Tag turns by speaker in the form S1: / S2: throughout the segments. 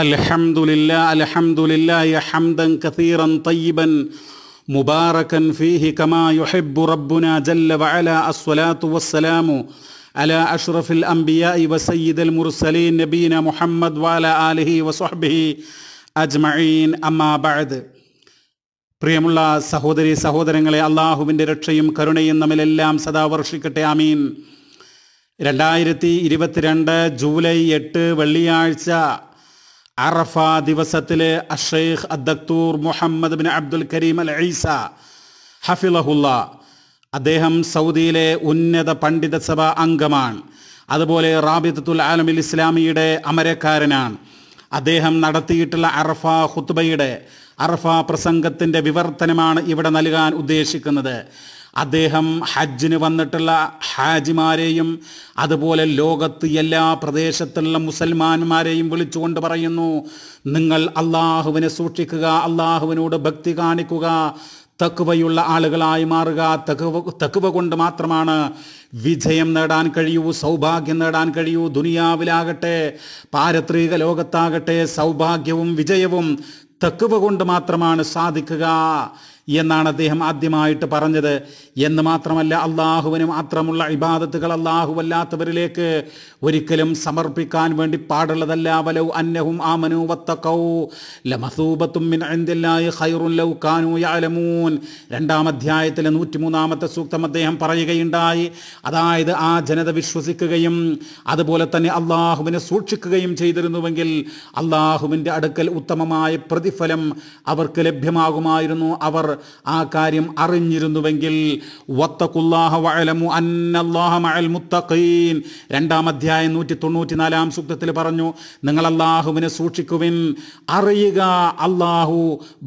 S1: الحمد لله الحمد لله حمدا كثيرا طيبا مباركا فيه كما يحب ربنا جل وعلا الصلاة والسلام على أشرف الأنبياء وسيد المرسلين نبينا محمد وعلى آله وصحبه أجمعين أما بعد പ്രിയമുള്ള സഹോദരി സഹോദരങ്ങളെ അള്ളാഹുവിൻ്റെ രക്ഷയും കരുണയും നമ്മിലെല്ലാം സദാ വർഷിക്കട്ടെ ആമീൻ രണ്ടായിരത്തി ഇരുപത്തിരണ്ട് ജൂലൈ എട്ട് വെള്ളിയാഴ്ച അറഫ ദിവസത്തിലെ അഷേഖ് അദ്ദക്തൂർ Muhammad bin Abdul Karim al Issa ഹഫിലഹുല്ല അദ്ദേഹം സൗദിയിലെ ഉന്നത പണ്ഡിത സഭ അംഗമാണ് അതുപോലെ റാബിദത്തുൽ ആലമിൽ ഇസ്ലാമിയുടെ അമരക്കാരനാണ് അദ്ദേഹം നടത്തിയിട്ടുള്ള അറഫ ഹുത്തുബയുടെ അറഫ പ്രസംഗത്തിൻ്റെ വിവർത്തനമാണ് ഇവിടെ നൽകാൻ ഉദ്ദേശിക്കുന്നത് അദ്ദേഹം ഹജ്ജിന് വന്നിട്ടുള്ള ഹാജിമാരെയും അതുപോലെ ലോകത്ത് എല്ലാ പ്രദേശത്തുള്ള മുസൽമാന്മാരെയും വിളിച്ചുകൊണ്ട് പറയുന്നു നിങ്ങൾ അള്ളാഹുവിനെ സൂക്ഷിക്കുക അള്ളാഹുവിനോട് ഭക്തി കാണിക്കുക തക്കുവയുള്ള ആളുകളായി മാറുക തകുവ തക്കുവ കൊണ്ട് മാത്രമാണ് വിജയം നേടാൻ കഴിയൂ സൗഭാഗ്യം നേടാൻ കഴിയൂ ദുനിയാവിലാകട്ടെ പാരത്രിക ലോകത്താകട്ടെ സൗഭാഗ്യവും വിജയവും തക്കുവ കൊണ്ട് മാത്രമാണ് സാധിക്കുക എന്നാണ് അദ്ദേഹം ആദ്യമായിട്ട് പറഞ്ഞത് എന്ന് മാത്രമല്ല അള്ളാഹുവിനും അത്രമുള്ള ഇബാദത്തുകൾ അള്ളാഹുവല്ലാത്തവരിലേക്ക് ഒരിക്കലും സമർപ്പിക്കാൻ വേണ്ടി പാടുള്ളതല്ല വലൗ അന്നഹും ആമനു വത്തക്കൗബത്തും ലൗ രണ്ടാം അധ്യായത്തിലെ നൂറ്റിമൂന്നാമത്തെ സൂക്തം അദ്ദേഹം പറയുകയുണ്ടായി അതായത് ആ ജനത വിശ്വസിക്കുകയും അതുപോലെ തന്നെ അള്ളാഹുവിനെ സൂക്ഷിക്കുകയും ചെയ്തിരുന്നുവെങ്കിൽ അള്ളാഹുവിൻ്റെ അടുക്കൽ ഉത്തമമായ പ്രതിഫലം അവർക്ക് ലഭ്യമാകുമായിരുന്നു അവർ ആ കാര്യം അറിഞ്ഞിരുന്നുവെങ്കിൽ രണ്ടാം അധ്യായം നൂറ്റി തൊണ്ണൂറ്റിനാലാം സൂക്തത്തിൽ പറഞ്ഞു നിങ്ങൾ അള്ളാഹുവിനെ സൂക്ഷിക്കുവിൻ അറിയുക അള്ളാഹു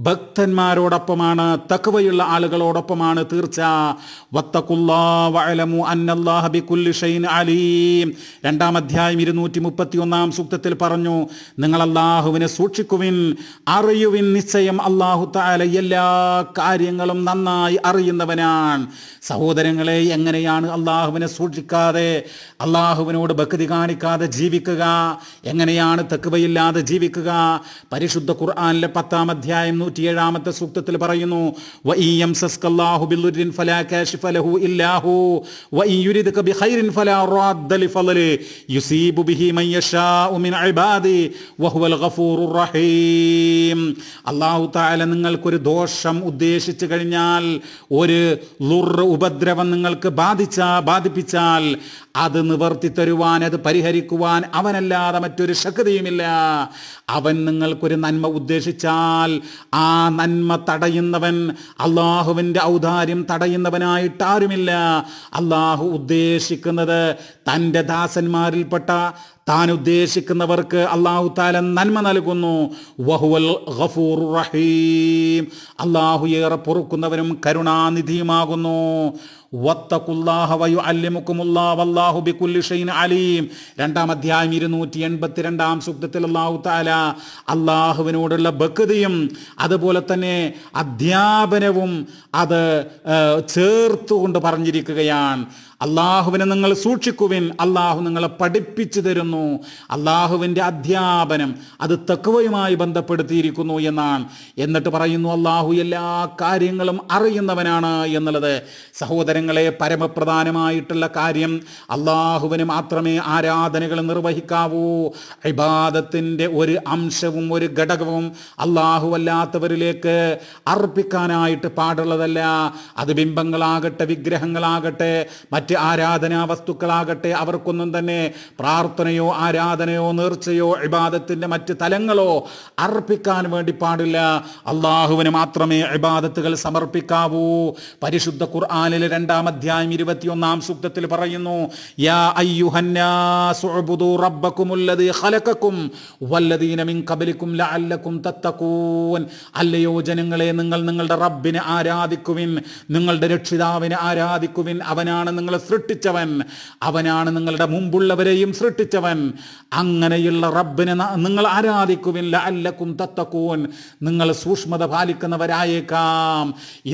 S1: ഭക്തന്മാരോടൊപ്പമാണ് തക്കവയുള്ള ആളുകളോടൊപ്പമാണ് തീർച്ച അലീം രണ്ടാം അധ്യായം ഇരുന്നൂറ്റി മുപ്പത്തി ഒന്നാം സൂക്തത്തിൽ പറഞ്ഞു നിങ്ങൾ അള്ളാഹുവിനെ സൂക്ഷിക്കുവിൻ അറിയുവിൻ നിശ്ചയം അള്ളാഹു താല എല്ലാ കാര്യങ്ങളും നന്നായി അറിയുന്നവനാണ് സഹോദരങ്ങളെ എങ്ങനെയാണ് അള്ളാഹുവിനെ സൂക്ഷിക്കാതെ അള്ളാഹുവിനോട് ഭക്തി കാണിക്കാതെ ജീവിക്കുക എങ്ങനെയാണ് തെക്കുവയില്ലാതെ ജീവിക്കുക പരിശുദ്ധ ഖുർആാനിലെ പത്താം അധ്യായം നൂറ്റിയേഴാമത്തെ സൂക്തത്തിൽ പറയുന്നു അള്ളാഹു താല നിങ്ങൾക്കൊരു ദോഷം ഉദ്ദേശിച്ചു ഉപദേശിച്ചു കഴിഞ്ഞാൽ ഒരു ലുർ ഉപദ്രവം നിങ്ങൾക്ക് ബാധിച്ച ബാധിപ്പിച്ചാൽ അത് നിവർത്തി തരുവാൻ അത് പരിഹരിക്കുവാൻ അവനല്ലാതെ മറ്റൊരു ശക്തിയുമില്ല അവൻ നിങ്ങൾക്കൊരു നന്മ ഉദ്ദേശിച്ചാൽ ആ നന്മ തടയുന്നവൻ അള്ളാഹുവിൻ്റെ ഔദാര്യം തടയുന്നവനായിട്ട് ആരുമില്ല അള്ളാഹു ഉദ്ദേശിക്കുന്നത് തൻ്റെ ദാസന്മാരിൽപ്പെട്ട താൻ ഉദ്ദേശിക്കുന്നവർക്ക് അള്ളാഹു താല നന്മ നൽകുന്നു വഹുവൽ ഗഫൂർ റഹീം അള്ളാഹു ഏറെ പൊറുക്കുന്നവനും കരുണാനിധിയുമാകുന്നു അലീം രണ്ടാം അധ്യായം ഇരുന്നൂറ്റി എൺപത്തിരണ്ടാം സൂക്തത്തിൽ അള്ളാഹു താല അള്ളാഹുവിനോടുള്ള ബക്കതയും അതുപോലെ തന്നെ അധ്യാപനവും അത് ചേർത്തുകൊണ്ട് പറഞ്ഞിരിക്കുകയാണ് അള്ളാഹുവിനെ നിങ്ങൾ സൂക്ഷിക്കുവിൻ അള്ളാഹു നിങ്ങളെ പഠിപ്പിച്ചു തരുന്നു അള്ളാഹുവിൻ്റെ അധ്യാപനം അത് തക്കുവയുമായി ബന്ധപ്പെടുത്തിയിരിക്കുന്നു എന്നാണ് എന്നിട്ട് പറയുന്നു അള്ളാഹു എല്ലാ കാര്യങ്ങളും അറിയുന്നവനാണ് എന്നുള്ളത് സഹോദരൻ സഹോദരങ്ങളെ പരമപ്രധാനമായിട്ടുള്ള കാര്യം അള്ളാഹുവിന് മാത്രമേ ആരാധനകൾ നിർവഹിക്കാവൂ ഇബാദത്തിൻ്റെ ഒരു അംശവും ഒരു ഘടകവും അല്ലാത്തവരിലേക്ക് അർപ്പിക്കാനായിട്ട് പാടുള്ളതല്ല അത് ബിംബങ്ങളാകട്ടെ വിഗ്രഹങ്ങളാകട്ടെ മറ്റ് ആരാധനാ വസ്തുക്കളാകട്ടെ അവർക്കൊന്നും തന്നെ പ്രാർത്ഥനയോ ആരാധനയോ നേർച്ചയോ ഇബാദത്തിൻ്റെ മറ്റ് തലങ്ങളോ അർപ്പിക്കാൻ വേണ്ടി പാടില്ല അള്ളാഹുവിന് മാത്രമേ ഇബാദത്തുകൾ സമർപ്പിക്കാവൂ പരിശുദ്ധ ഖുർആാനിൽ രണ്ട് രണ്ടാം അധ്യായം ഇരുപത്തിയൊന്നാം സൂക്തത്തിൽ പറയുന്നു യാ അയ്യുഹന്നാസുഅബുദു റബ്ബക്കുമുല്ലദീ ഖലഖക്കും വല്ലദീന മിൻ ഖബലിക്കും ലഅല്ലക്കും തത്തഖൂൻ അല്ലയോ ജനങ്ങളെ നിങ്ങൾ നിങ്ങളുടെ റബ്ബിനെ ആരാധിക്കുവിൻ നിങ്ങളുടെ രക്ഷിതാവിനെ ആരാധിക്കുവിൻ അവനാണ് നിങ്ങളെ സൃഷ്ടിച്ചവൻ അവനാണ് നിങ്ങളുടെ മുമ്പുള്ളവരെയും സൃഷ്ടിച്ചവൻ അങ്ങനെയുള്ള റബ്ബിനെ നിങ്ങൾ ആരാധിക്കുവിൻ ലഅല്ലക്കും തത്തഖൂൻ നിങ്ങൾ സൂക്ഷ്മത പാലിക്കുന്നവരായേക്കാം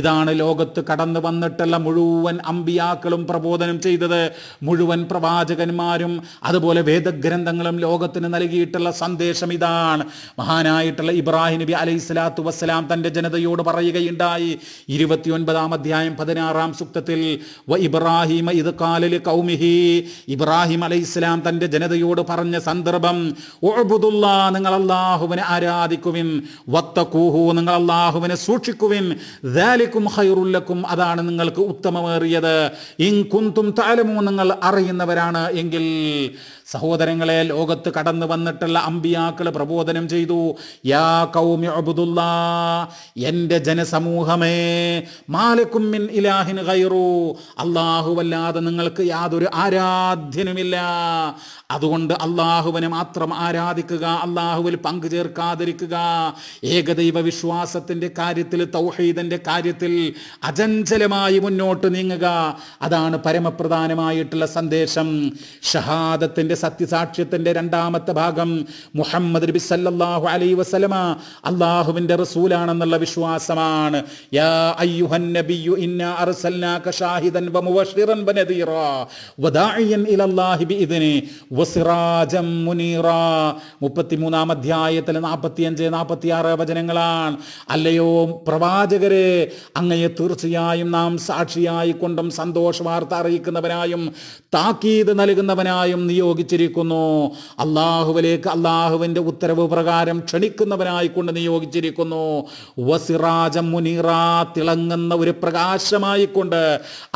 S1: ഇതാണ് ലോകത്ത് കടന്നു വന്നിട്ടുള്ള മുഴുവൻ മുഴുവൻ അമ്പിയാക്കളും പ്രബോധനം ചെയ്തത് മുഴുവൻ പ്രവാചകന്മാരും അതുപോലെ വേദഗ്രന്ഥങ്ങളും ലോകത്തിന് നൽകിയിട്ടുള്ള സന്ദേശം ഇതാണ് മഹാനായിട്ടുള്ള ഇബ്രാഹിം നബി അലൈഹി സ്വലാത്തു വസ്സലാം തൻ്റെ ജനതയോട് പറയുകയുണ്ടായി ഇരുപത്തിയൊൻപതാം അധ്യായം പതിനാറാം സുക്തത്തിൽ വ ഇബ്രാഹിം ഇത് കാലലി കൗമിഹി ഇബ്രാഹിം അലൈഹി സ്വലാം തൻ്റെ ജനതയോട് പറഞ്ഞ സന്ദർഭം നിങ്ങൾ അള്ളാഹുവിനെ ആരാധിക്കുവിൻ വത്തക്കൂഹു നിങ്ങൾ അള്ളാഹുവിനെ സൂക്ഷിക്കുവിൻ ും അതാണ് നിങ്ങൾക്ക് ഉത്തമം ഗുണമേറിയത് ഇങ്കുന്തും താലമോ നിങ്ങൾ അറിയുന്നവരാണ് എങ്കിൽ സഹോദരങ്ങളെ ലോകത്ത് കടന്നു വന്നിട്ടുള്ള അമ്പിയാക്കൾ പ്രബോധനം ചെയ്തു യാ കൗമി അബുദുല്ല ജനസമൂഹമേ മാലക്കുമ്മിൻ ഇലാഹിൻ ഖൈറു അള്ളാഹുവല്ലാതെ നിങ്ങൾക്ക് യാതൊരു ആരാധ്യനുമില്ല അതുകൊണ്ട് അള്ളാഹുവിനെ മാത്രം ആരാധിക്കുക അള്ളാഹുവിൽ പങ്കു ചേർക്കാതിരിക്കുക ഏകദൈവ വിശ്വാസത്തിൻ്റെ കാര്യത്തിൽ തൗഹീദിൻ്റെ കാര്യത്തിൽ അചഞ്ചലമായി മുന്നോട്ട് നീങ്ങുക അതാണ് പരമപ്രധാനമായിട്ടുള്ള സന്ദേശം ഷഹാദത്തിൻ്റെ സത്യസാക്ഷ്യത്തിൻ്റെ രണ്ടാമത്തെ ഭാഗം മുഹമ്മദ് നബി സല്ലാഹു അലൈ വസലമ അള്ളാഹുവിൻ്റെ റസൂലാണെന്നുള്ള വിശ്വാസമാണ് യാ ഇന്ന അർസൽനാക ഷാഹിദൻ വദാഇയൻ ഇലല്ലാഹി വസിറാജം മുനീറ മുപ്പത്തിമൂന്നാം അധ്യായത്തിൽ നാൽപ്പത്തിയഞ്ച് നാൽപ്പത്തിയാറ് വചനങ്ങളാണ് അല്ലയോ പ്രവാചകരെ അങ്ങയെ തീർച്ചയായും നാം സാക്ഷിയായിക്കൊണ്ടും സന്തോഷ വാർത്ത അറിയിക്കുന്നവനായും താക്കീത് നൽകുന്നവനായും നിയോഗിച്ചിരിക്കുന്നു അള്ളാഹുവിലേക്ക് അള്ളാഹുവിൻ്റെ ഉത്തരവ് പ്രകാരം ക്ഷണിക്കുന്നവനായിക്കൊണ്ട് നിയോഗിച്ചിരിക്കുന്നു വസിറാജം മുനീറ തിളങ്ങുന്ന ഒരു പ്രകാശമായിക്കൊണ്ട്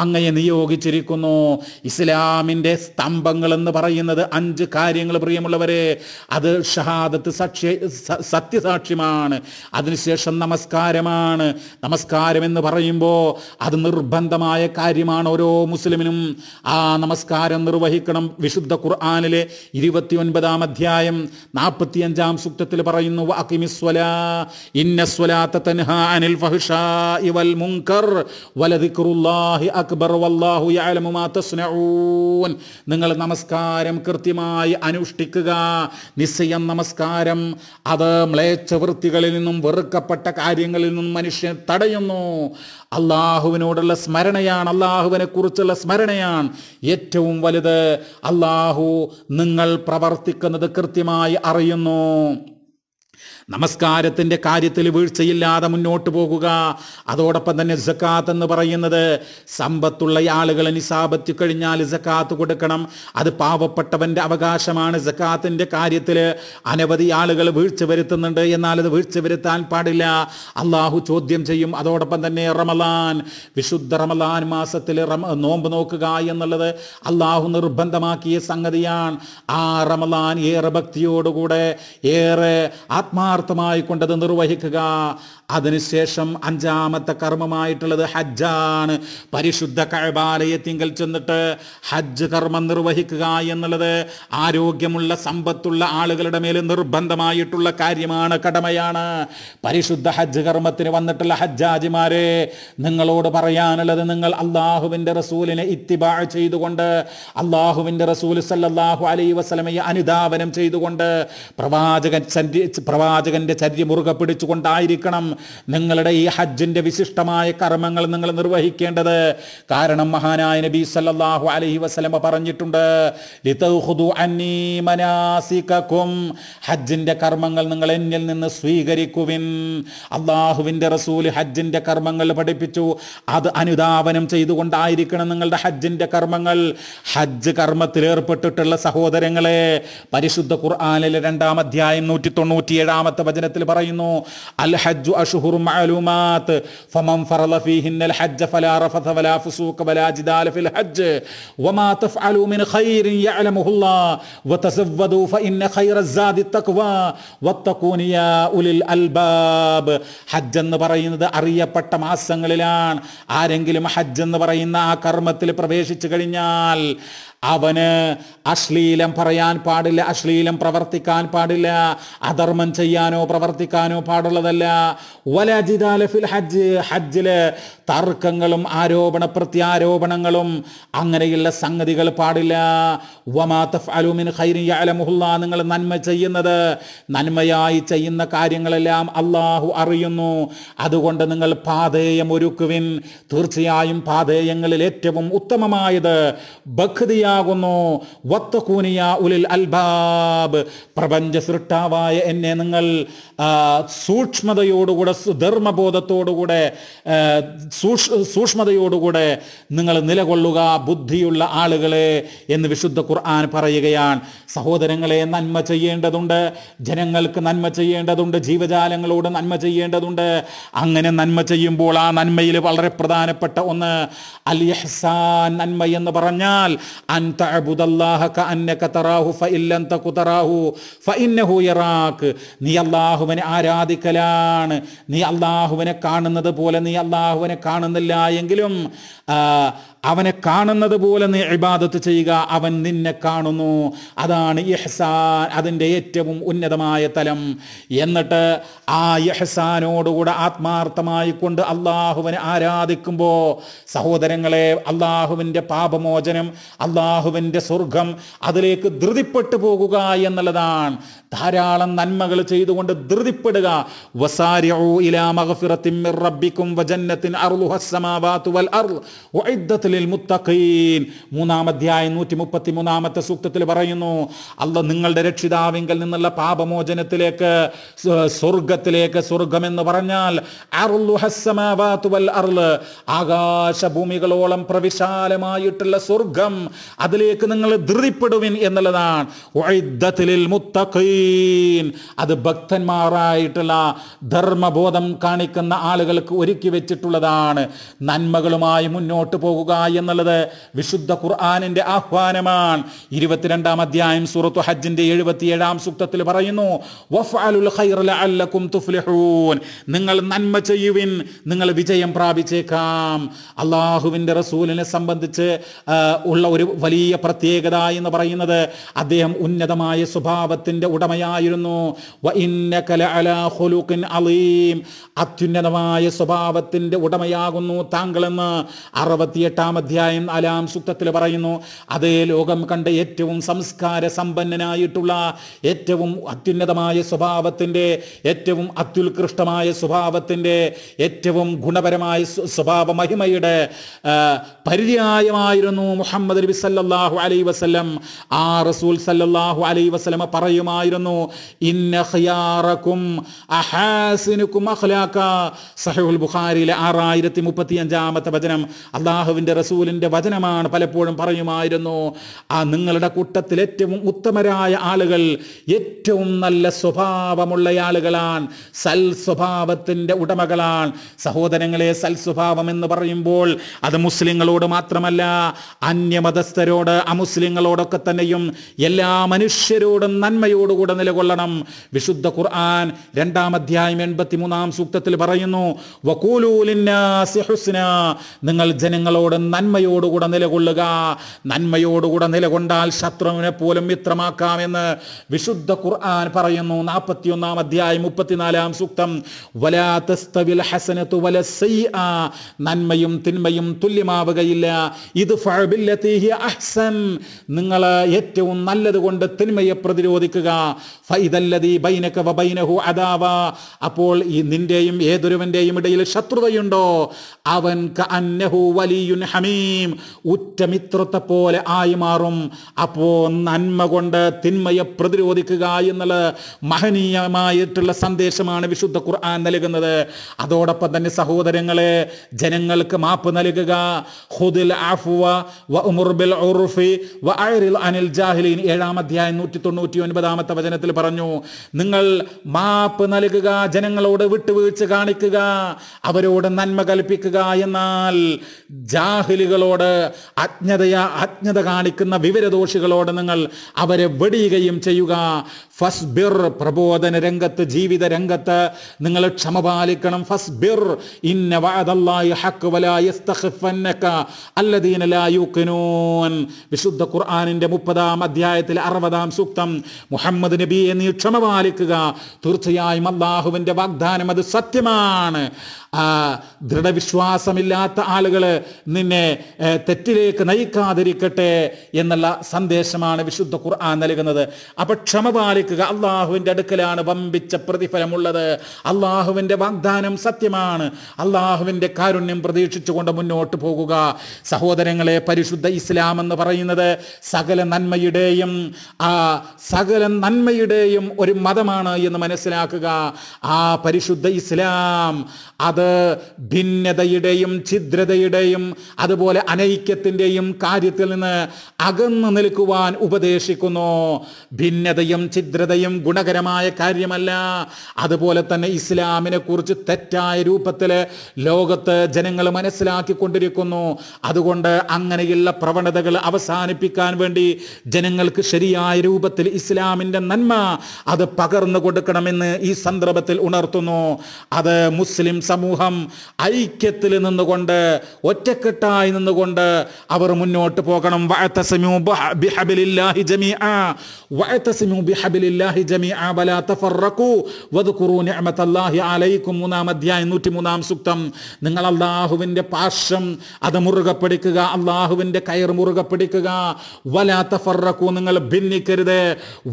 S1: അങ്ങയെ നിയോഗിച്ചിരിക്കുന്നു ഇസ്ലാമിൻ്റെ സ്തംഭങ്ങൾ എന്ന് പറയുന്നത് അഞ്ച് കാര്യങ്ങൾ പ്രിയമുള്ളവരെ അത് ഷഹാദത്ത് സാക്ഷ്യ സത്യസാക്ഷ്യമാണ് അതിനുശേഷം നമസ്കാരമാണ് നമസ്കാരം എന്ന് പറയുമ്പോൾ അത് നിർബന്ധമായ കാര്യമാണ് ഓരോ മുസ്ലിമിനും ആ നമസ്കാരം നിർവഹിക്കണം വിശുദ്ധ ഖുർആാനിലെ ഒൻപതാം അധ്യായം അഞ്ചാം സൂക്തത്തിൽ പറയുന്നു നിങ്ങൾ നമസ്കാരം കൃത്യമായി അനുഷ്ഠിക്കുക നിശ്ചയം നമസ്കാരം അത് മ്ലേച്ഛവൃത്തികളിൽ നിന്നും വെറുക്കപ്പെട്ട കാര്യങ്ങളിൽ നിന്നും മനുഷ്യൻ തടയുന്നു അള്ളാഹുവിനോടുള്ള സ്മരണയാണ് അള്ളാഹുവിനെ കുറിച്ചുള്ള സ്മരണയാണ് ഏറ്റവും വലുത് അള്ളാഹു നിങ്ങൾ പ്രവർത്തിക്കുന്നത് കൃത്യമായി അറിയുന്നു നമസ്കാരത്തിൻ്റെ കാര്യത്തിൽ വീഴ്ചയില്ലാതെ മുന്നോട്ട് പോകുക അതോടൊപ്പം തന്നെ ജക്കാത്ത് എന്ന് പറയുന്നത് സമ്പത്തുള്ള ആളുകൾ നിസാപത്തി കഴിഞ്ഞാൽ ജക്കാത്ത് കൊടുക്കണം അത് പാവപ്പെട്ടവൻ്റെ അവകാശമാണ് ജക്കാത്തിൻ്റെ കാര്യത്തിൽ അനവധി ആളുകൾ വീഴ്ച വരുത്തുന്നുണ്ട് എന്നാൽ അത് വീഴ്ച വരുത്താൻ പാടില്ല അള്ളാഹു ചോദ്യം ചെയ്യും അതോടൊപ്പം തന്നെ റമലാൻ വിശുദ്ധ റമലാൻ മാസത്തിൽ നോമ്പ് നോക്കുക എന്നുള്ളത് അള്ളാഹു നിർബന്ധമാക്കിയ സംഗതിയാണ് ആ റമലാൻ ഏറെ ഭക്തിയോടുകൂടെ ഏറെ ആ ആത്മാർത്ഥമായി കൊണ്ടത് നിർവഹിക്കുക അതിനുശേഷം അഞ്ചാമത്തെ കർമ്മമായിട്ടുള്ളത് ഹജ്ജാണ് പരിശുദ്ധ കഴബാലയത്തിങ്കൽ ചെന്നിട്ട് ഹജ്ജ് കർമ്മം നിർവഹിക്കുക എന്നുള്ളത് ആരോഗ്യമുള്ള സമ്പത്തുള്ള ആളുകളുടെ മേൽ നിർബന്ധമായിട്ടുള്ള കാര്യമാണ് കടമയാണ് പരിശുദ്ധ ഹജ്ജ് കർമ്മത്തിന് വന്നിട്ടുള്ള ഹജ്ജാജിമാരെ നിങ്ങളോട് പറയാനുള്ളത് നിങ്ങൾ അള്ളാഹുവിൻ്റെ റസൂലിനെ ഇത്തിബാ ചെയ്തുകൊണ്ട് അള്ളാഹുവിൻ്റെ റസൂൽ സല്ലാഹു അലൈ വസ്ലമയെ അനുധാവനം ചെയ്തുകൊണ്ട് പ്രവാചകൻ പ്രവാചകന്റെ ചര്യ മുറുകെ പിടിച്ചുകൊണ്ടായിരിക്കണം നിങ്ങളുടെ ഈ ഹജ്ജിൻ്റെ വിശിഷ്ടമായ കർമ്മങ്ങൾ നിങ്ങൾ നിർവഹിക്കേണ്ടത് കാരണം മഹാനായ നബി സല്ലാഹു അലഹി വസ്ലമ പറഞ്ഞിട്ടുണ്ട് ഹജ്ജിൻ്റെ കർമ്മങ്ങൾ നിങ്ങൾ എന്നിൽ നിന്ന് സ്വീകരിക്കുവിൻ അള്ളാഹുവിൻ്റെ റസൂൽ ഹജ്ജിൻ്റെ കർമ്മങ്ങൾ പഠിപ്പിച്ചു അത് അനുധാവനം ചെയ്തുകൊണ്ടായിരിക്കണം നിങ്ങളുടെ ഹജ്ജിൻ്റെ കർമ്മങ്ങൾ ഹജ്ജ് കർമ്മത്തിൽ ഏർപ്പെട്ടിട്ടുള്ള സഹോദരങ്ങളെ പരിശുദ്ധ ഖുർആാനിലെ രണ്ടാം അധ്യായം നൂറ്റി ഏഴാമത്തെ വചനത്തിൽ പറയുന്നു അൽ ഹജ്ജു ഫമൻ ഫീഹിന്നൽ ഹജ്ജ വലാ വലാ ജിദാല ഫിൽ ഹജ്ജ് വമാ മിൻ ഫഇന്ന ഉലിൽ അൽബാബ് ഹജ്ജ് എന്ന് പറയുന്നത് അറിയപ്പെട്ട മാസങ്ങളിലാണ് ആരെങ്കിലും ഹജ്ജ് എന്ന് പറയുന്ന ആ കർമ്മത്തിൽ പ്രവേശിച്ചു കഴിഞ്ഞാൽ അവന് അശ്ലീലം പറയാൻ പാടില്ല അശ്ലീലം പ്രവർത്തിക്കാൻ പാടില്ല അധർമ്മം ചെയ്യാനോ പ്രവർത്തിക്കാനോ പാടുള്ളതല്ല വലജിദാല ഫിൽ ഹജ്ജ് ഹജ്ജില് തർക്കങ്ങളും ആരോപണ പ്രത്യാരോപണങ്ങളും അങ്ങനെയുള്ള സംഗതികൾ പാടില്ല വമാതഫ് അലുമിൻ നിങ്ങൾ നന്മ ചെയ്യുന്നത് നന്മയായി ചെയ്യുന്ന കാര്യങ്ങളെല്ലാം അള്ളാഹു അറിയുന്നു അതുകൊണ്ട് നിങ്ങൾ പാതേയം ഒരുക്കുവിൻ തീർച്ചയായും പാതേയങ്ങളിൽ ഏറ്റവും ഉത്തമമായത് ബഖ്ദിയ ഓർമ്മയാകുന്നു വത്തക്കൂനിയ ഉലിൽ അൽബാബ് പ്രപഞ്ച സൃഷ്ടാവായ എന്നെ നിങ്ങൾ സൂക്ഷ്മതയോടുകൂടെ ധർമ്മബോധത്തോടുകൂടെ സൂക്ഷ്മതയോടുകൂടെ നിങ്ങൾ നിലകൊള്ളുക ബുദ്ധിയുള്ള ആളുകളെ എന്ന് വിശുദ്ധ ഖുർആൻ പറയുകയാണ് സഹോദരങ്ങളെ നന്മ ചെയ്യേണ്ടതുണ്ട് ജനങ്ങൾക്ക് നന്മ ചെയ്യേണ്ടതുണ്ട് ജീവജാലങ്ങളോട് നന്മ ചെയ്യേണ്ടതുണ്ട് അങ്ങനെ നന്മ ചെയ്യുമ്പോൾ ആ നന്മയിൽ വളരെ പ്രധാനപ്പെട്ട ഒന്ന് അൽ നന്മ എന്ന് പറഞ്ഞാൽ നീ അള്ളാഹുവിനെ ആരാധിക്കലാണ് നീ അള്ളാഹുവിനെ കാണുന്നത് പോലെ നീ അള്ളാഹുവിനെ കാണുന്നില്ല എങ്കിലും അവനെ കാണുന്നത് പോലെ നീ ഇബാദത്ത് ചെയ്യുക അവൻ നിന്നെ കാണുന്നു അതാണ് ഇഹ്സാൻ അതിൻ്റെ ഏറ്റവും ഉന്നതമായ തലം എന്നിട്ട് ആ യഹസാനോടുകൂടെ ആത്മാർത്ഥമായി കൊണ്ട് അള്ളാഹുവിനെ ആരാധിക്കുമ്പോൾ സഹോദരങ്ങളെ അള്ളാഹുവിൻ്റെ പാപമോചനം അള്ളാഹുവിൻ്റെ സ്വർഗം അതിലേക്ക് ധൃതിപ്പെട്ടു പോകുക എന്നുള്ളതാണ് ധാരാളം നന്മകൾ ചെയ്തുകൊണ്ട് ധൃതിപ്പെടുക വസാരിഉ ഇലാ മിർ റബ്ബിക്കും വജന്നത്തിൻ അർളുഹസ്സമാവാതു വൽ അർള് മൂന്നാമധ്യായം മുത്തഖീൻ മൂന്നാം അധ്യായം നൂറ്റി മുപ്പത്തി മൂന്നാമത്തെ സൂക്തത്തിൽ പറയുന്നു അല്ല നിങ്ങളുടെ രക്ഷിതാവിങ്കിൽ നിന്നുള്ള പാപമോചനത്തിലേക്ക് സ്വർഗത്തിലേക്ക് സ്വർഗം എന്ന് പറഞ്ഞാൽ ആകാശഭൂമികളോളം പ്രവിശാലമായിട്ടുള്ള സ്വർഗം അതിലേക്ക് നിങ്ങൾ ധൃതിപ്പെടുവിൻ എന്നുള്ളതാണ് അത് ഭക്തന്മാരായിട്ടുള്ള ധർമ്മബോധം കാണിക്കുന്ന ആളുകൾക്ക് ഒരുക്കി വെച്ചിട്ടുള്ളതാണ് നന്മകളുമായി മുന്നോട്ട് പോകുക എന്നുള്ളത് വിശുദ്ധ ഖുർആാനിന്റെ ആഹ്വാനമാണ് ഇരുപത്തിരണ്ടാം അധ്യായം സൂറത്തു ഹജ്ജിന്റെ എഴുപത്തിയേഴാം സൂക്തത്തിൽ പറയുന്നു നിങ്ങൾ നന്മ ചെയ്യുവിൻ നിങ്ങൾ വിജയം പ്രാപിച്ചേക്കാം അള്ളാഹുവിന്റെ റസൂലിനെ സംബന്ധിച്ച് ഉള്ള ഒരു വലിയ പ്രത്യേകത എന്ന് പറയുന്നത് അദ്ദേഹം ഉന്നതമായ സ്വഭാവത്തിൻ്റെ ഉടമയായിരുന്നു അത്യുന്നതമായ സ്വഭാവത്തിൻ്റെ ഉടമയാകുന്നു താങ്കളെന്ന് അറുപത്തിയെട്ടാം നാലാം അധ്യായം നാലാം സൂക്തത്തിൽ പറയുന്നു അതേ ലോകം കണ്ട ഏറ്റവും സംസ്കാര സമ്പന്നനായിട്ടുള്ള ഏറ്റവും അത്യുന്നതമായ സ്വഭാവത്തിൻ്റെ ഏറ്റവും അത്യുത്കൃഷ്ടമായ സ്വഭാവത്തിൻ്റെ ഏറ്റവും ഗുണപരമായ സ്വഭാവ മഹിമയുടെ പര്യായമായിരുന്നു മുഹമ്മദ് നബി സല്ലാഹു അലൈ വസ്ലം ആ റസൂൽ സല്ലാഹു അലൈ വസ്ലമ പറയുമായിരുന്നു ഇന്ന സഹുൽ ബുഖാരിയിലെ ആറായിരത്തി മുപ്പത്തി അഞ്ചാമത്തെ വചനം അള്ളാഹുവിൻ്റെ റസൂലിൻ്റെ വചനമാണ് പലപ്പോഴും പറയുമായിരുന്നു ആ നിങ്ങളുടെ കൂട്ടത്തിൽ ഏറ്റവും ഉത്തമരായ ആളുകൾ ഏറ്റവും നല്ല സ്വഭാവമുള്ള ആളുകളാണ് സൽ സ്വഭാവത്തിൻ്റെ ഉടമകളാണ് സഹോദരങ്ങളെ സൽ സ്വഭാവം എന്ന് പറയുമ്പോൾ അത് മുസ്ലിങ്ങളോട് മാത്രമല്ല അന്യമതസ്ഥരോട് അമുസ്ലിങ്ങളോടൊക്കെ തന്നെയും എല്ലാ മനുഷ്യരോടും നന്മയോടുകൂടെ നിലകൊള്ളണം വിശുദ്ധ ഖുർആൻ രണ്ടാം അധ്യായം എൺപത്തി മൂന്നാം സൂക്തത്തിൽ പറയുന്നു വക്കൂലൂലിന്നാ നിങ്ങൾ ജനങ്ങളോട് നന്മയോടുകൂടെ നിലകൊള്ളുക നന്മയോടുകൂടെ നിലകൊണ്ടാൽ ശത്രുവിനെ പോലും മിത്രമാക്കാമെന്ന് വിശുദ്ധ ഖുർആൻ പറയുന്നു നാൽപ്പത്തിയൊന്നാം അധ്യായം മുപ്പത്തിനാലാം സൂക്തം വലാത്തസ്തവിൽ ഹസനത്തു വല നന്മയും തിന്മയും തുല്യമാവുകയില്ല ഇത് അഹ്സൻ നിങ്ങൾ ഏറ്റവും നല്ലത് കൊണ്ട് തിന്മയെ പ്രതിരോധിക്കുക ബൈനക വബൈനഹു അപ്പോൾ ഈ നിന്റെയും ഏതൊരുവന്റെയും ഇടയിൽ ശത്രുതയുണ്ടോ അവൻ വലിയുൻ ഹമീം മിത്രത്തെ പോലെ ആയി മാറും അപ്പോൾ നന്മ കൊണ്ട് തിന്മയെ പ്രതിരോധിക്കുക എന്നുള്ള മഹനീയമായിട്ടുള്ള സന്ദേശമാണ് വിശുദ്ധ ഖുർആൻ നൽകുന്നത് അതോടൊപ്പം തന്നെ സഹോദരങ്ങളെ ജനങ്ങൾക്ക് മാപ്പ് നൽകുക ഹുദിൽ അനിൽ ജാഹിലീൻ ഏഴാം അധ്യായം നൂറ്റി തൊണ്ണൂറ്റി ഒൻപതാമത്തെ വചനത്തിൽ പറഞ്ഞു നിങ്ങൾ മാപ്പ് നൽകുക ജനങ്ങളോട് വിട്ടുവീഴ്ച കാണിക്കുക അവരോട് നന്മ കൽപ്പിക്കുക എന്നാൽ ജാഹ് ജാഹിലികളോട് അജ്ഞതയ അജ്ഞത കാണിക്കുന്ന വിവരദോഷികളോട് നിങ്ങൾ അവരെ വെടിയുകയും ചെയ്യുക ഫസ്ബിർ പ്രബോധന രംഗത്ത് ജീവിത രംഗത്ത് നിങ്ങൾ ക്ഷമ പാലിക്കണം ഫസ്ബിർ ഇന്ന ഹഖ് വലാ യസ്തഖിഫന്നക അല്ലദീന ലാ യുഖിനൂൻ വിശുദ്ധ ഖുർആനിന്റെ 30 അധ്യായത്തിൽ 60 സൂക്തം മുഹമ്മദ് നബി നീ ക്ഷമ പാലിക്കുക തീർച്ചയായും അള്ളാഹുവിന്റെ വാഗ്ദാനം അത് സത്യമാണ് ദൃഢവിശ്വാസമില്ലാത്ത ആളുകൾ നിന്നെ തെറ്റിലേക്ക് നയിക്കാതിരിക്കട്ടെ എന്നുള്ള സന്ദേശമാണ് വിശുദ്ധ ഖുർആൻ നൽകുന്നത് അപ്പൊ ക്ഷമ പാലിക്കുക അള്ളാഹുവിൻ്റെ അടുക്കലാണ് വമ്പിച്ച പ്രതിഫലമുള്ളത് അള്ളാഹുവിൻ്റെ വാഗ്ദാനം സത്യമാണ് അള്ളാഹുവിൻ്റെ കാരുണ്യം പ്രതീക്ഷിച്ചുകൊണ്ട് മുന്നോട്ട് പോകുക സഹോദരങ്ങളെ പരിശുദ്ധ ഇസ്ലാം എന്ന് പറയുന്നത് സകല നന്മയുടെയും ആ സകല നന്മയുടെയും ഒരു മതമാണ് എന്ന് മനസ്സിലാക്കുക ആ പരിശുദ്ധ ഇസ്ലാം അത് അത് ഭിന്നതയുടെയും ഛിദ്രതയുടെയും അതുപോലെ അനൈക്യത്തിൻ്റെയും കാര്യത്തിൽ നിന്ന് അകന്നു നിൽക്കുവാൻ ഉപദേശിക്കുന്നു ഭിന്നതയും ഛിദ്രതയും ഗുണകരമായ കാര്യമല്ല അതുപോലെ തന്നെ ഇസ്ലാമിനെ കുറിച്ച് തെറ്റായ രൂപത്തിൽ ലോകത്ത് ജനങ്ങൾ മനസ്സിലാക്കിക്കൊണ്ടിരിക്കുന്നു അതുകൊണ്ട് അങ്ങനെയുള്ള പ്രവണതകൾ അവസാനിപ്പിക്കാൻ വേണ്ടി ജനങ്ങൾക്ക് ശരിയായ രൂപത്തിൽ ഇസ്ലാമിൻ്റെ നന്മ അത് പകർന്നു കൊടുക്കണമെന്ന് ഈ സന്ദർഭത്തിൽ ഉണർത്തുന്നു അത് മുസ്ലിം സമൂഹം സമൂഹം ഐക്യത്തിൽ നിന്നുകൊണ്ട് ഒറ്റക്കെട്ടായി നിന്നുകൊണ്ട് അവർ മുന്നോട്ട് പോകണം നിങ്ങൾ അള്ളാഹുവിന്റെ പാർശ്വം അത് മുറുകെ പിടിക്കുക അള്ളാഹുവിന്റെ കയർ മുറുകെ പിടിക്കുക വലാത്ത ഫറക്കു നിങ്ങൾ ഭിന്നിക്കരുത്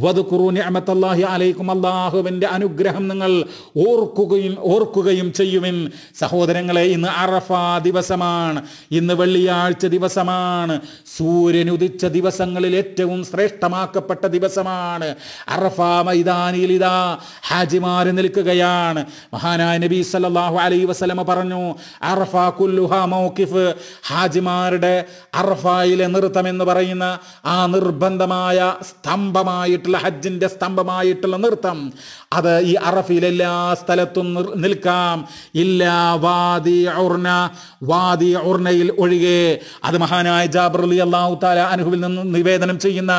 S1: വധുക്കുറു നിയമത്തല്ലാഹി അലൈക്കും അള്ളാഹുവിൻ്റെ അനുഗ്രഹം നിങ്ങൾ ഓർക്കുകയും ഓർക്കുകയും ചെയ്യുവിൻ സഹോദരങ്ങളെ ഇന്ന് അറഫ ദിവസമാണ് ഇന്ന് വെള്ളിയാഴ്ച ദിവസമാണ് സൂര്യൻ ഉദിച്ച ദിവസങ്ങളിൽ ഏറ്റവും ശ്രേഷ്ഠമാക്കപ്പെട്ട ദിവസമാണ് അറഫ മൈതാനിയിൽ ഇതാ ഹാജിമാർ നിൽക്കുകയാണ് മഹാനായ നബി സല്ലാഹു അലൈ വസലമ പറഞ്ഞു അറഫ കുല്ലുഹ മൗക്കിഫ് ഹാജിമാരുടെ അറഫയിലെ നൃത്തം എന്ന് പറയുന്ന ആ നിർബന്ധമായ സ്തംഭമായിട്ടുള്ള ഹജ്ജിൻ്റെ സ്തംഭമായിട്ടുള്ള നൃത്തം അത് ഈ അറഫയിലെല്ലാ സ്ഥലത്തും നിൽക്കാം ഇല്ല ഇല്ല വാദി ഉർന വാദി ഉർണയിൽ ഒഴികെ അത് മഹാനായ ജാബർ അലി അള്ളാഹു താല അനുഭവിൽ നിന്ന് നിവേദനം ചെയ്യുന്ന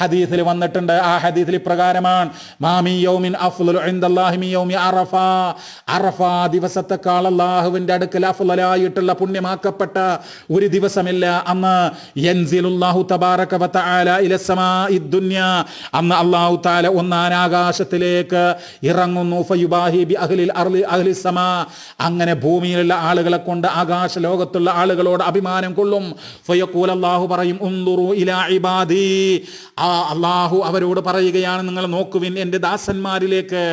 S1: ഹദീസിൽ വന്നിട്ടുണ്ട് ആ ഹദീസിൽ ഇപ്രകാരമാണ് മാമി യൗമിൻ യൗമി അറഫ അറഫ ദിവസത്തെക്കാൾ അള്ളാഹുവിൻ്റെ അടുക്കൽ അഫുലായിട്ടുള്ള പുണ്യമാക്കപ്പെട്ട ഒരു ദിവസമില്ല അന്ന് എൻസിലുല്ലാഹു തബാറക വതആല ഇലസമാ അന്ന് അള്ളാഹു താല ഒന്നാനാകാശത്തിലേക്ക് ഇറങ്ങുന്നു ഫയുബാഹി ബി അഹ്ലിൽ അങ്ങനെ ഭൂമിയിലുള്ള ആളുകളെ കൊണ്ട് ആകാശ ലോകത്തുള്ള ആളുകളോട് അഭിമാനം കൊള്ളും അള്ളാഹു പറയും ഇലാ ഇബാദി ആ അള്ളാഹു അവരോട് പറയുകയാണ് നിങ്ങൾ നോക്കുവിൻ എൻ്റെ ദാസന്മാരിലേക്ക്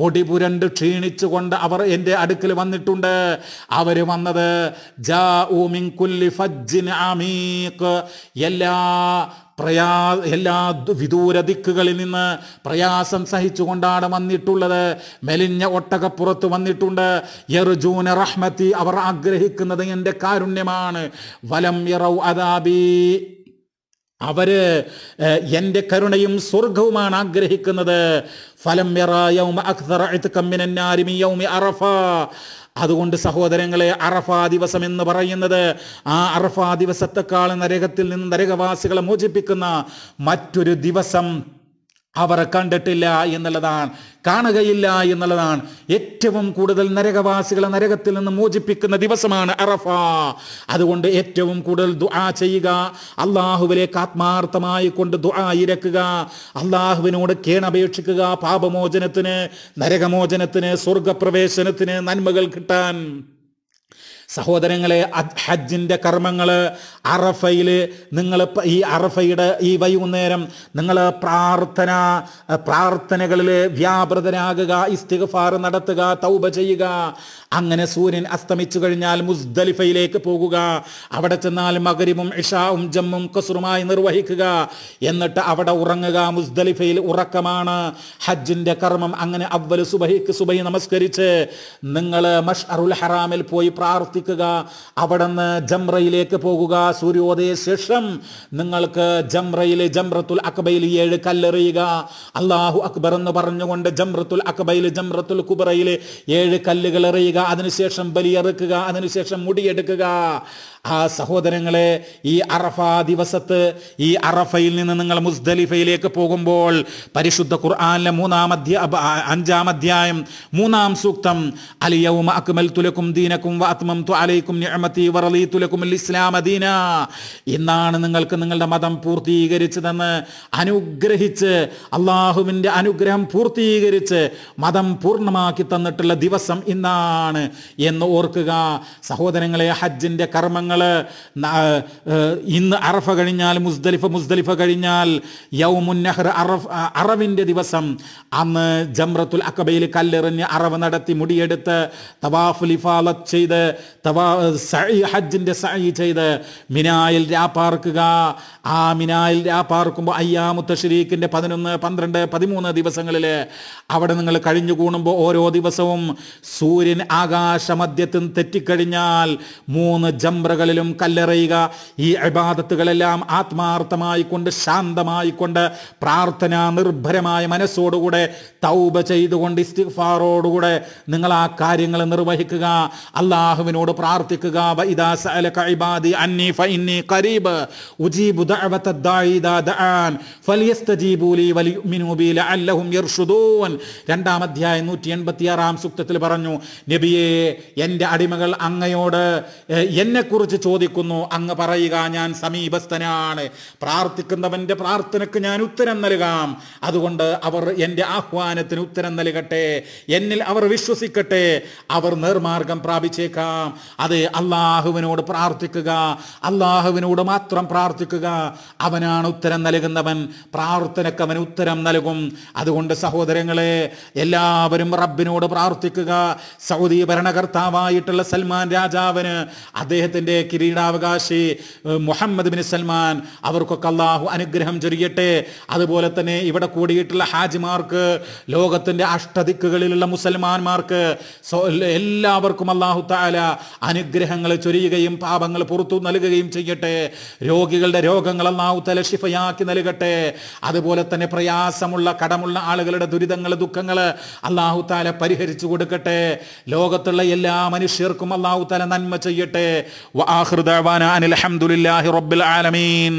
S1: പൊടി പുരണ്ട് ക്ഷീണിച്ചുകൊണ്ട് അവർ എൻ്റെ അടുക്കൽ വന്നിട്ടുണ്ട് അവർ വന്നത് എല്ലാ പ്രയാ എല്ലാ വിദൂര ദിക്കുകളിൽ നിന്ന് പ്രയാസം സഹിച്ചുകൊണ്ടാണ് വന്നിട്ടുള്ളത് മെലിഞ്ഞ ഒട്ടകപ്പുറത്ത് വന്നിട്ടുണ്ട് യർജൂന റഹ്മത്തി അവർ ആഗ്രഹിക്കുന്നത് എൻ്റെ കാരുണ്യമാണ് വലം യറൗ അദാബി അവര് എൻ്റെ കരുണയും സ്വർഗവുമാണ് ആഗ്രഹിക്കുന്നത് ഫലം യൗമ അറഫ അതുകൊണ്ട് സഹോദരങ്ങളെ അറഫാ ദിവസം എന്ന് പറയുന്നത് ആ അറഫാ ദിവസത്തെക്കാൾ നരകത്തിൽ നിന്ന് നരകവാസികളെ മോചിപ്പിക്കുന്ന മറ്റൊരു ദിവസം അവർ കണ്ടിട്ടില്ല എന്നുള്ളതാണ് കാണുകയില്ല എന്നുള്ളതാണ് ഏറ്റവും കൂടുതൽ നരകവാസികളെ നരകത്തിൽ നിന്ന് മോചിപ്പിക്കുന്ന ദിവസമാണ് അറഫ അതുകൊണ്ട് ഏറ്റവും കൂടുതൽ ദുആ ചെയ്യുക അള്ളാഹുവിലേക്ക് ആത്മാർത്ഥമായി കൊണ്ട് ദുആ ഇരക്കുക അള്ളാഹുവിനോട് കേണപേക്ഷിക്കുക പാപമോചനത്തിന് നരകമോചനത്തിന് സ്വർഗപ്രവേശനത്തിന് നന്മകൾ കിട്ടാൻ സഹോദരങ്ങളെ ഹജ്ജിൻ്റെ കർമ്മങ്ങൾ അറഫയിൽ നിങ്ങൾ ഈ അറഫയുടെ ഈ വൈകുന്നേരം നിങ്ങൾ പ്രാർത്ഥന പ്രാർത്ഥനകളിൽ വ്യാപൃതനാകുക ഇസ്തിഗ്ഫാർ നടത്തുക തൗബ ചെയ്യുക അങ്ങനെ സൂര്യൻ അസ്തമിച്ചു കഴിഞ്ഞാൽ മുസ്ദലിഫയിലേക്ക് പോകുക അവിടെ ചെന്നാൽ മകരിമും ഇഷാവും ജമ്മും കസുറുമായി നിർവഹിക്കുക എന്നിട്ട് അവിടെ ഉറങ്ങുക മുസ്ദലിഫയിൽ ഉറക്കമാണ് ഹജ്ജിൻ്റെ കർമ്മം അങ്ങനെ അവ്വൽ സുബഹിക്ക് സുബൈ നമസ്കരിച്ച് നിങ്ങൾ മഷ് അറുൽ ഹറാമിൽ പോയി പ്രാർത്ഥി സാധിക്കുക അവിടുന്ന് ജംറയിലേക്ക് പോകുക സൂര്യോദയ ശേഷം നിങ്ങൾക്ക് ജംറയിലെ ജംറത്തുൽ അക്ബയിൽ ഏഴ് കല്ലെറിയുക അള്ളാഹു അക്ബർ എന്ന് പറഞ്ഞുകൊണ്ട് ജംറത്തുൽ അക്ബയിൽ ജംറത്തുൽ കുബറയിലെ ഏഴ് കല്ലുകൾ എറിയുക അതിനുശേഷം ബലിയെറുക്കുക അതിനുശേഷം മുടിയെടുക്കുക ആ സഹോദരങ്ങളെ ഈ അറഫ ദിവസത്ത് ഈ അറഫയിൽ നിന്ന് നിങ്ങൾ മുസ്ദലിഫയിലേക്ക് പോകുമ്പോൾ പരിശുദ്ധ ഖുർആാനിലെ മൂന്നാം അധ്യായ അഞ്ചാം അധ്യായം മൂന്നാം സൂക്തം അലിയവും അക്മൽ തുലക്കും ദീനക്കും വാത്മം അലൈക്കും ഞമത്തി വറലി തുലക്കും ഇസ്ലാം അദീന ഇന്നാണ് നിങ്ങൾക്ക് നിങ്ങളുടെ മതം പൂർത്തീകരിച്ചതെന്ന് അനുഗ്രഹിച്ച് അള്ളാഹുവിൻ്റെ അനുഗ്രഹം പൂർത്തീകരിച്ച് മതം പൂർണ്ണമാക്കി തന്നിട്ടുള്ള ദിവസം ഇന്നാണ് എന്ന് ഓർക്കുക സഹോദരങ്ങളെ ഹജ്ജിൻ്റെ കർമ്മങ്ങൾ നിങ്ങൾ ഇന്ന് അറഫ കഴിഞ്ഞാൽ മുസ്ദലിഫ മുസ്ദലിഫ കഴിഞ്ഞാൽ യൗമുന്നഹർ അറഫ് അറവിൻ്റെ ദിവസം അന്ന് ജംറത്തുൽ അക്കബയിൽ കല്ലെറിഞ്ഞ് അറവ് നടത്തി മുടിയെടുത്ത് തവാഫുൽ ലിഫാലത്ത് ചെയ്ത് തവാ സഴി ഹജ്ജിൻ്റെ സഴി ചെയ്ത് മിനായിൽ രാപ്പാർക്കുക ആ മിനായിൽ രാപ്പാർക്കുമ്പോൾ അയ്യാമു തഷരീഖിൻ്റെ പതിനൊന്ന് പന്ത്രണ്ട് പതിമൂന്ന് ദിവസങ്ങളിൽ അവിടെ നിങ്ങൾ കഴിഞ്ഞു കൂണുമ്പോൾ ഓരോ ദിവസവും സൂര്യൻ ആകാശമധ്യത്തിൽ തെറ്റിക്കഴിഞ്ഞാൽ മൂന്ന് ജംറകൾ യാത്രകളിലും കല്ലെറിയുക ഈ അബാദത്തുകളെല്ലാം ആത്മാർത്ഥമായി കൊണ്ട് ശാന്തമായി കൊണ്ട് പ്രാർത്ഥന നിർഭരമായ മനസ്സോടുകൂടെ തൗബ ചെയ്തുകൊണ്ട് ഇസ്തിഫാറോടുകൂടെ നിങ്ങൾ ആ കാര്യങ്ങൾ നിർവഹിക്കുക അള്ളാഹുവിനോട് പ്രാർത്ഥിക്കുക രണ്ടാം അധ്യായം നൂറ്റി എൺപത്തിയാറാം സൂക്തത്തിൽ പറഞ്ഞു നബിയെ എൻ്റെ അടിമകൾ അങ്ങയോട് എന്നെക്കുറിച്ച് കുറിച്ച് ചോദിക്കുന്നു അങ്ങ് പറയുക ഞാൻ സമീപസ്ഥനാണ് പ്രാർത്ഥിക്കുന്നവന്റെ പ്രാർത്ഥനയ്ക്ക് ഞാൻ ഉത്തരം നൽകാം അതുകൊണ്ട് അവർ എൻ്റെ ആഹ്വാനത്തിന് ഉത്തരം നൽകട്ടെ എന്നിൽ അവർ വിശ്വസിക്കട്ടെ അവർ നേർമാർഗം പ്രാപിച്ചേക്കാം അതെ അള്ളാഹുവിനോട് പ്രാർത്ഥിക്കുക അള്ളാഹുവിനോട് മാത്രം പ്രാർത്ഥിക്കുക അവനാണ് ഉത്തരം നൽകുന്നവൻ പ്രാർത്ഥനയ്ക്ക് അവൻ ഉത്തരം നൽകും അതുകൊണ്ട് സഹോദരങ്ങളെ എല്ലാവരും റബ്ബിനോട് പ്രാർത്ഥിക്കുക സൗദി ഭരണകർത്താവായിട്ടുള്ള സൽമാൻ രാജാവിന് അദ്ദേഹത്തിൻ്റെ കിരീടാവകാശി മുഹമ്മദ് ബിൻ സൽമാൻ അവർക്കൊക്കെ അള്ളാഹു അനുഗ്രഹം ചൊരിയട്ടെ അതുപോലെ തന്നെ ഇവിടെ കൂടിയിട്ടുള്ള ഹാജിമാർക്ക് ലോകത്തിന്റെ അഷ്ടദിക്കുകളിലുള്ള മുസൽമാന്മാർക്ക് എല്ലാവർക്കും അള്ളാഹു താല അനുഗ്രഹങ്ങൾ ചൊരിയുകയും പാപങ്ങൾ പുറത്തു നൽകുകയും ചെയ്യട്ടെ രോഗികളുടെ രോഗങ്ങൾ അള്ളാഹു തല ഷിഫയാക്കി നൽകട്ടെ അതുപോലെ തന്നെ പ്രയാസമുള്ള കടമുള്ള ആളുകളുടെ ദുരിതങ്ങൾ ദുഃഖങ്ങൾ അള്ളാഹു താല പരിഹരിച്ചു കൊടുക്കട്ടെ ലോകത്തുള്ള എല്ലാ മനുഷ്യർക്കും അള്ളാഹു തല നന്മ ചെയ്യട്ടെ വാഹൃദാന അനിൽ അഹമ്മദുലില്ലാഹി റബ്ബിൽ ആലമീൻ